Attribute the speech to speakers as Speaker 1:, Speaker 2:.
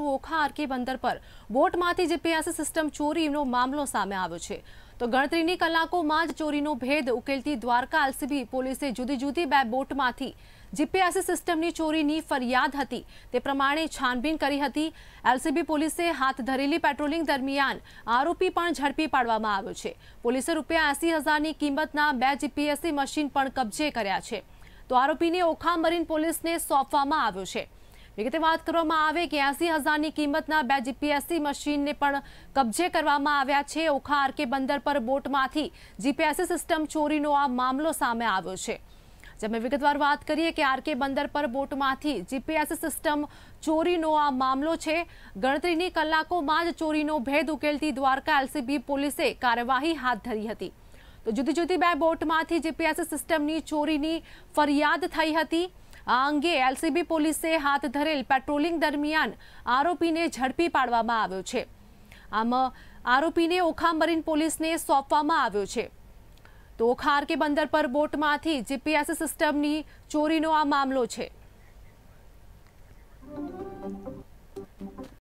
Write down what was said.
Speaker 1: ઓખા આરકી બંદર પર બોટમાંથી GPS system ચોરીનો મામલો સામે આવ્યો છે તો ગણતરીની કલાકોમાં જ ચોરીનો ભેદ ઉકેલતી દ્વારકા એલસીબી પોલીસે જુદી જુદી બે બોટમાંથી જીપીએસ સિસ્ટમની ચોરીની ફરિયાદ હતી તે પ્રમાણે છાનબીન કરી હતી એલસીબી પોલીસે હાથ ધરેલી પેટ્રોલિંગ દરમિયાન આરોપી પણ ઝડપી પાડવામાં આવ્યો છે પોલીસે રૂપિયા એસી હજારની કિંમતના બે જીપીએસસી મશીન પણ કબજે કર્યા છે તો આરોપીને ઓખા મરીન પોલીસને સોંપવામાં આવ્યો છે વિગતે વાત કરવામાં આવે કે એસી હજારની કિંમતના બે જીપીએસસી મશીનને પણ કબજે કરવામાં આવ્યા છે ઓખા આરકે બંદર પર બોટમાંથી જીપીએસસી સિસ્ટમ ચોરીનો આ મામલો સામે આવ્યો છે જેમાં વિગતવાર વાત કરીએ કે આરકે બંદર પર બોટમાંથી જીપીએસ સિસ્ટમ ચોરીનો આ મામલો છે ગણતરીની કલાકોમાં જ ચોરીનો ભેદ ઉકેલતી દ્વારકા એલસીબી પોલીસે કાર્યવાહી હાથ ધરી હતી તો જુદી જુદી બે બોટમાંથી જીપીએસ સિસ્ટમની ચોરીની ફરિયાદ થઈ હતી આ અંગે એલસીબી પોલીસે હાથ ધરેલ પેટ્રોલિંગ દરમિયાન આરોપીને ઝડપી પાડવામાં આવ્યો છે આમ આરોપીને ઓખા મરીન પોલીસને સોંપવામાં આવ્યો છે તો ઓખાર કે બંદર પર બોટમાંથી જીપીએસ સિસ્ટમની ચોરીનો આ મામલો છે